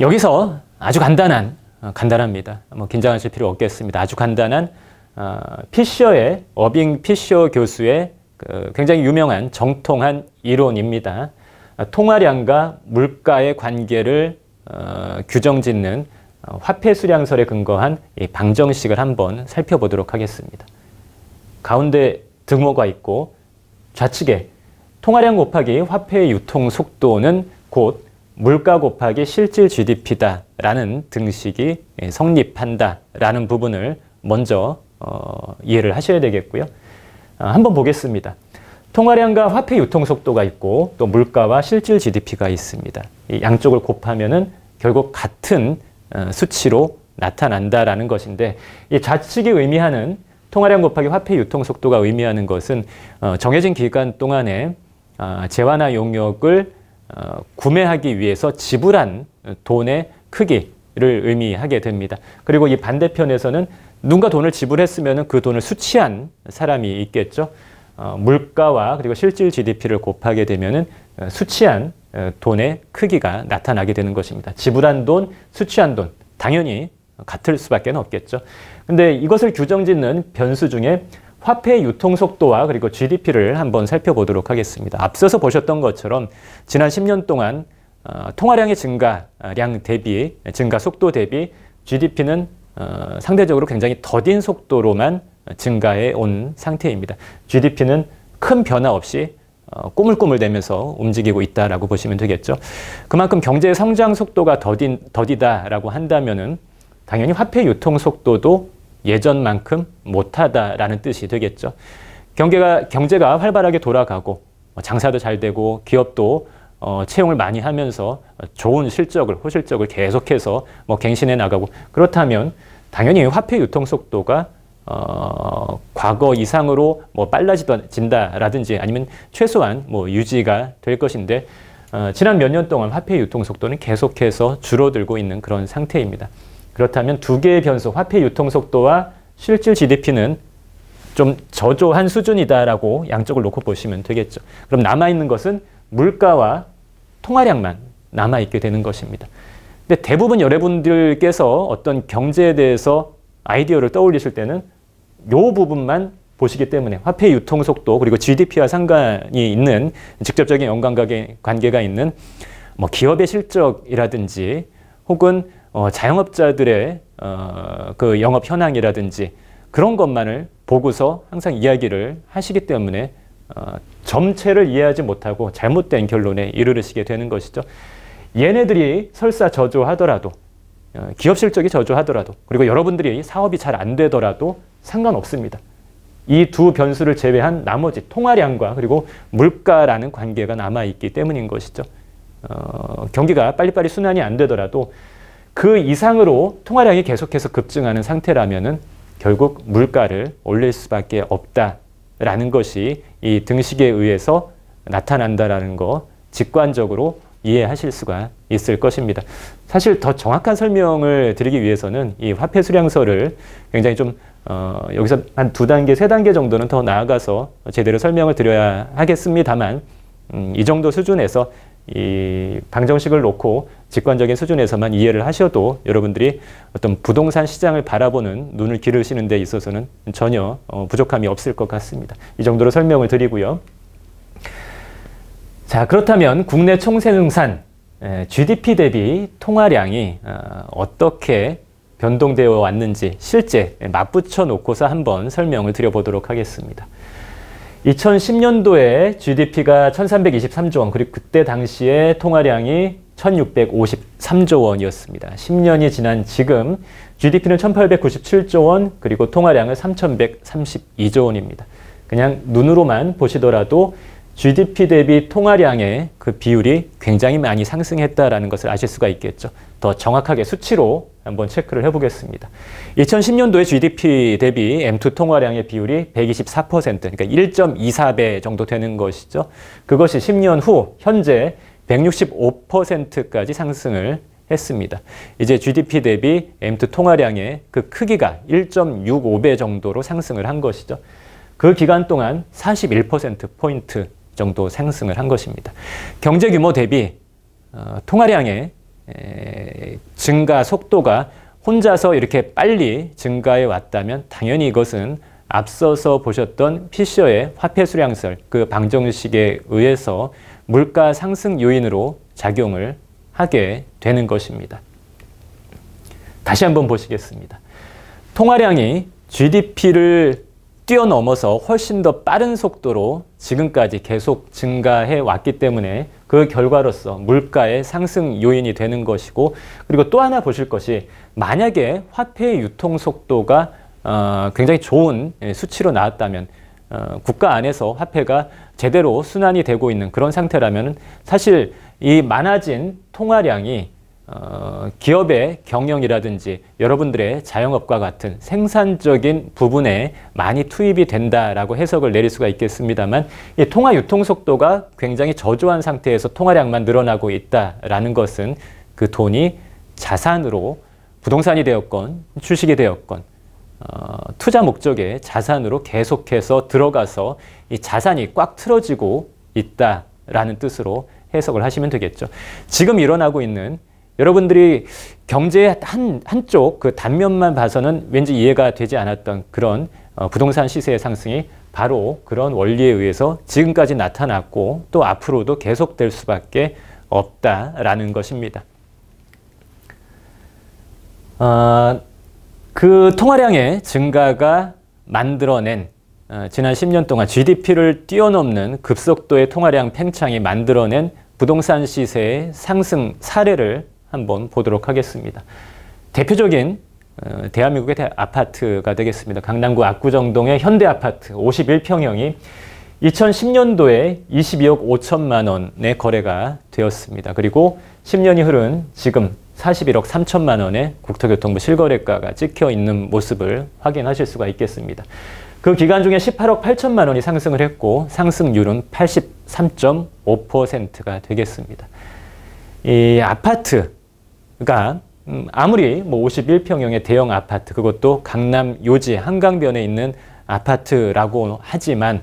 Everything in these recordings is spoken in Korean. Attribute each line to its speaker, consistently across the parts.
Speaker 1: 여기서 아주 간단한 어, 간단합니다. 뭐 긴장하실 필요 없겠습니다. 아주 간단한 어, 피셔의 어빙 피셔 교수의 그 굉장히 유명한 정통한 이론입니다. 어, 통화량과 물가의 관계를 어, 규정짓는 화폐 수량설에 근거한 이 방정식을 한번 살펴보도록 하겠습니다. 가운데 등호가 있고 좌측에 통화량 곱하기 화폐 유통 속도는 곧 물가 곱하기 실질 GDP다라는 등식이 예, 성립한다라는 부분을 먼저 어, 이해를 하셔야 되겠고요. 아, 한번 보겠습니다. 통화량과 화폐 유통 속도가 있고 또 물가와 실질 GDP가 있습니다. 이 양쪽을 곱하면은 결국 같은 어, 수치로 나타난다라는 것인데 이 좌측이 의미하는 통화량 곱하기 화폐 유통 속도가 의미하는 것은 어, 정해진 기간 동안에 재화나 아, 용역을 어, 구매하기 위해서 지불한 돈의 크기를 의미하게 됩니다. 그리고 이 반대편에서는 누군가 돈을 지불했으면 그 돈을 수취한 사람이 있겠죠. 어, 물가와 그리고 실질 GDP를 곱하게 되면 어, 수취한 돈의 크기가 나타나게 되는 것입니다. 지불한 돈, 수취한 돈, 당연히 같을 수밖에 없겠죠. 근데 이것을 규정짓는 변수 중에 화폐 유통 속도와 그리고 GDP를 한번 살펴보도록 하겠습니다. 앞서서 보셨던 것처럼 지난 10년 동안 어, 통화량의 증가량 어, 대비 증가 속도 대비 GDP는 어, 상대적으로 굉장히 더딘 속도로만 증가해 온 상태입니다. GDP는 큰 변화 없이 꼬물꼬물대면서 움직이고 있다라고 보시면 되겠죠. 그만큼 경제 성장 속도가 더딘, 더디다라고 한다면은 당연히 화폐 유통 속도도 예전만큼 못하다라는 뜻이 되겠죠. 경제가, 경제가 활발하게 돌아가고 뭐 장사도 잘 되고 기업도 어, 채용을 많이 하면서 좋은 실적을, 호실적을 계속해서 뭐 갱신해 나가고 그렇다면 당연히 화폐 유통 속도가 어, 과거 이상으로 뭐 빨라진다라든지 아니면 최소한 뭐 유지가 될 것인데 어, 지난 몇 년 동안 화폐 유통 속도는 계속해서 줄어들고 있는 그런 상태입니다. 그렇다면 두 개의 변수, 화폐 유통 속도와 실질 GDP는 좀 저조한 수준이다라고 양쪽을 놓고 보시면 되겠죠. 그럼 남아있는 것은 물가와 통화량만 남아있게 되는 것입니다. 근데 대부분 여러분들께서 어떤 경제에 대해서 아이디어를 떠올리실 때는 요 부분만 보시기 때문에 화폐 유통 속도 그리고 GDP와 상관이 있는 직접적인 연관관계가 있는 뭐 기업의 실적이라든지 혹은 어, 자영업자들의 어, 그 영업 현황이라든지 그런 것만을 보고서 항상 이야기를 하시기 때문에 어, 점체를 이해하지 못하고 잘못된 결론에 이르르시게 되는 것이죠. 얘네들이 설사 저조하더라도 어, 기업 실적이 저조하더라도 그리고 여러분들이 사업이 잘 안 되더라도 상관없습니다. 이 두 변수를 제외한 나머지 통화량과 그리고 물가라는 관계가 남아있기 때문인 것이죠. 어, 경기가 빨리빨리 순환이 안 되더라도 그 이상으로 통화량이 계속해서 급증하는 상태라면은 결국 물가를 올릴 수밖에 없다라는 것이 이 등식에 의해서 나타난다라는 거 직관적으로 이해하실 수가 있을 것입니다. 사실 더 정확한 설명을 드리기 위해서는 이 화폐 수량서를 굉장히 좀 어, 여기서 한 두 단계, 세 단계 정도는 더 나아가서 제대로 설명을 드려야 하겠습니다만 음, 이 정도 수준에서 이 방정식을 놓고 직관적인 수준에서만 이해를 하셔도 여러분들이 어떤 부동산 시장을 바라보는 눈을 기르시는 데 있어서는 전혀 어, 부족함이 없을 것 같습니다. 이 정도로 설명을 드리고요. 자, 그렇다면 국내 총생산 GDP 대비 통화량이 어, 어떻게 변동되어 왔는지 실제 맞붙여 놓고서 한번 설명을 드려보도록 하겠습니다. 2010년도에 GDP가 1323조 원, 그리고 그때 당시에 통화량이 1653조 원이었습니다. 10년이 지난 지금 GDP는 1897조 원, 그리고 통화량은 3132조 원입니다. 그냥 눈으로만 보시더라도 GDP 대비 통화량의 그 비율이 굉장히 많이 상승했다라는 것을 아실 수가 있겠죠. 더 정확하게 수치로 한번 체크를 해보겠습니다. 2010년도에 GDP 대비 M2 통화량의 비율이 124%, 그러니까 1.24배 정도 되는 것이죠. 그것이 10년 후 현재 165%까지 상승을 했습니다. 이제 GDP 대비 M2 통화량의 그 크기가 1.65배 정도로 상승을 한 것이죠. 그 기간 동안 41%포인트 정도 상승을 한 것입니다. 경제 규모 대비 어, 통화량의 증가 속도가 혼자서 이렇게 빨리 증가해 왔다면 당연히 이것은 앞서서 보셨던 피셔의 화폐 수량설, 그 방정식에 의해서 물가 상승 요인으로 작용을 하게 되는 것입니다. 다시 한번 보시겠습니다. 통화량이 GDP를 뛰어넘어서 훨씬 더 빠른 속도로 지금까지 계속 증가해 왔기 때문에 그 결과로서 물가의 상승 요인이 되는 것이고 그리고 또 하나 보실 것이 만약에 화폐 유통 속도가 어, 굉장히 좋은 예, 수치로 나왔다면 어, 국가 안에서 화폐가 제대로 순환이 되고 있는 그런 상태라면 사실 이 많아진 통화량이 어, 기업의 경영이라든지 여러분들의 자영업과 같은 생산적인 부분에 많이 투입이 된다라고 해석을 내릴 수가 있겠습니다만 이 통화 유통 속도가 굉장히 저조한 상태에서 통화량만 늘어나고 있다라는 것은 그 돈이 자산으로 부동산이 되었건 주식이 되었건 어, 투자 목적의 자산으로 계속해서 들어가서 이 자산이 꽉 틀어지고 있다라는 뜻으로 해석을 하시면 되겠죠. 지금 일어나고 있는 여러분들이 경제의 한, 한쪽 그 단면만 봐서는 왠지 이해가 되지 않았던 그런 어, 부동산 시세의 상승이 바로 그런 원리에 의해서 지금까지 나타났고 또 앞으로도 계속될 수밖에 없다라는 것입니다. 어, 그 통화량의 증가가 만들어낸 어, 지난 10년 동안 GDP를 뛰어넘는 급속도의 통화량 팽창이 만들어낸 부동산 시세의 상승 사례를 한번 보도록 하겠습니다. 대표적인 어, 대한민국의 아파트가 되겠습니다. 강남구 압구정동의 현대아파트 51평형이 2010년도에 22억 5천만 원의 거래가 되었습니다. 그리고 10년이 흐른 지금 41억 3천만 원의 국토교통부 실거래가가 찍혀 있는 모습을 확인하실 수가 있겠습니다. 그 기간 중에 18억 8천만 원이 상승을 했고 상승률은 83.5%가 되겠습니다. 이 아파트 그러니까 음, 아무리 뭐 51평형의 대형 아파트 그것도 강남 요지 한강변에 있는 아파트라고 하지만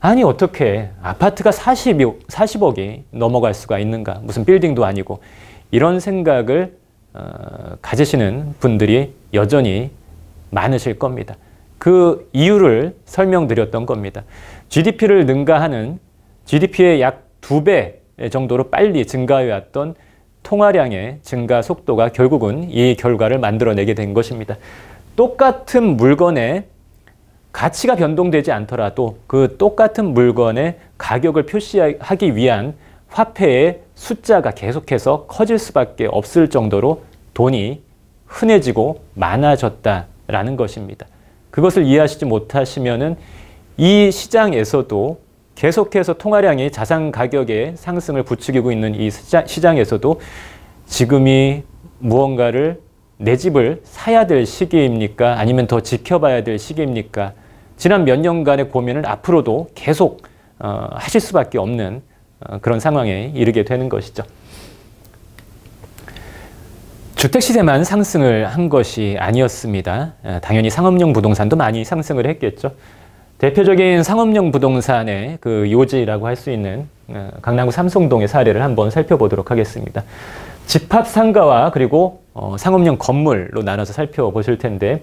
Speaker 1: 아니 어떻게 아파트가 40, 40억이 넘어갈 수가 있는가 무슨 빌딩도 아니고 이런 생각을 어, 가지시는 분들이 여전히 많으실 겁니다. 그 이유를 설명드렸던 겁니다. GDP를 능가하는 GDP의 약 두 배 정도로 빨리 증가해왔던 통화량의 증가 속도가 결국은 이 결과를 만들어내게 된 것입니다. 똑같은 물건의 가치가 변동되지 않더라도 그 똑같은 물건의 가격을 표시하기 위한 화폐의 숫자가 계속해서 커질 수밖에 없을 정도로 돈이 흔해지고 많아졌다라는 것입니다. 그것을 이해하시지 못하시면이 시장에서도 계속해서 통화량이 자산 가격의 상승을 부추기고 있는 이 시장에서도 지금이 무언가를 내 집을 사야 될 시기입니까? 아니면 더 지켜봐야 될 시기입니까? 지난 몇 년간의 고민을 앞으로도 계속 어, 하실 수밖에 없는 어, 그런 상황에 이르게 되는 것이죠. 주택시세만 상승을 한 것이 아니었습니다. 당연히 상업용 부동산도 많이 상승을 했겠죠. 대표적인 상업용 부동산의 그 요지라고 할 수 있는 어, 강남구 삼성동의 사례를 한번 살펴보도록 하겠습니다. 집합 상가와 그리고 어, 상업용 건물로 나눠서 살펴보실 텐데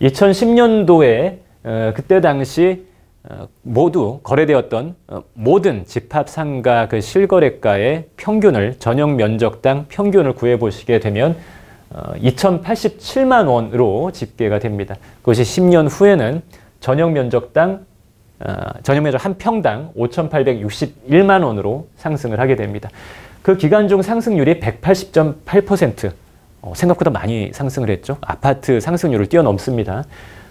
Speaker 1: 2010년도에 어, 그때 당시 어, 모두 거래되었던 어, 모든 집합 상가 그 실거래가의 평균을 전용 면적당 평균을 구해보시게 되면 2,087만 어, 원으로 집계가 됩니다. 그것이 10년 후에는 전용 면적당 어, 전용 면적 한 평당 5,861만 원으로 상승을 하게 됩니다. 그 기간 중 상승률이 180.8% 어, 생각보다 많이 상승을 했죠. 아파트 상승률을 뛰어넘습니다.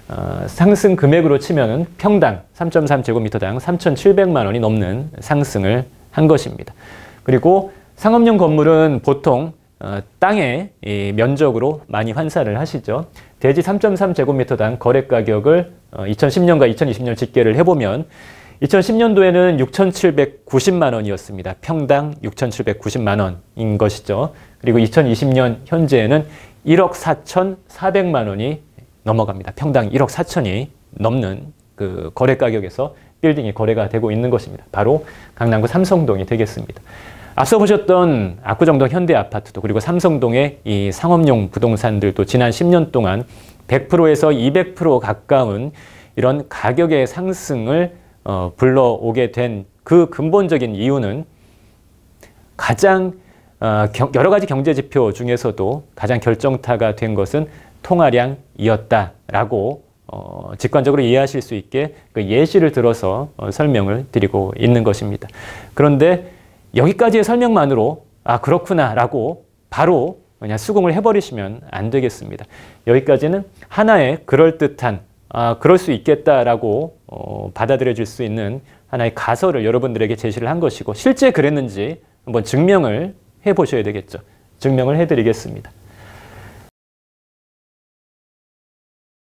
Speaker 1: 어, 상승 금액으로 치면은 평당 3.3제곱미터당 3,700만 원이 넘는 상승을 한 것입니다. 그리고 상업용 건물은 보통 어, 땅에 면적으로 많이 환산을 하시죠. 대지 3.3제곱미터당 거래 가격을 2010년과 어, 2020년 집계를 해보면 2010년도에는 6,790만 원이었습니다. 평당 6,790만 원인 것이죠. 그리고 2020년 현재에는 1억 4,400만 원이 넘어갑니다. 평당 1억 4천이 넘는 그 거래 가격에서 빌딩이 거래가 되고 있는 것입니다. 바로 강남구 삼성동이 되겠습니다. 앞서 보셨던 압구정동 현대아파트도 그리고 삼성동의 이 상업용 부동산들도 지난 10년 동안 100%에서 200% 가까운 이런 가격의 상승을 어, 불러오게 된 그 근본적인 이유는 가장 어, 경, 여러 가지 경제 지표 중에서도 가장 결정타가 된 것은 통화량이었다라고 어, 직관적으로 이해하실 수 있게 그 예시를 들어서 어, 설명을 드리고 있는 것입니다. 그런데 여기까지의 설명만으로 아 그렇구나 라고 바로 그냥 수긍을 해버리시면 안 되겠습니다. 여기까지는 하나의 그럴듯한 아 그럴 수 있겠다라고 어, 받아들여질 수 있는 하나의 가설을 여러분들에게 제시를 한 것이고 실제 그랬는지 한번 증명을 해보셔야 되겠죠. 증명을 해드리겠습니다.